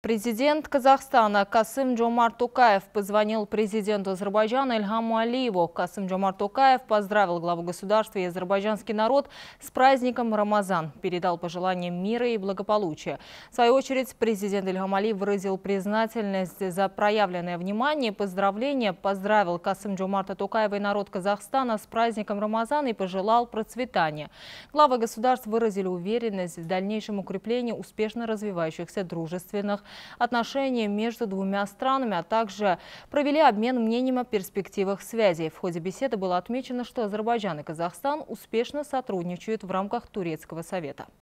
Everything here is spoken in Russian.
Президент Казахстана Касым Джомар Тукаев позвонил президенту Азербайджана Ильхаму Алиеву. Касым Джомар Тукаев поздравил главу государства и азербайджанский народ с праздником Рамазан, передал пожелания мира и благополучия. В свою очередь, президент Ильхам Алиев выразил признательность за проявленное внимание поздравления, поздравил Касым Джомарта Тукаева и народ Казахстана с праздником Рамазан и пожелал процветания. Главы государств выразили уверенность в дальнейшем укреплении успешно развивающихся дружественных отношения между двумя странами, а также провели обмен мнением о перспективах связей. В ходе беседы было отмечено, что Азербайджан и Казахстан успешно сотрудничают в рамках Турецкого совета.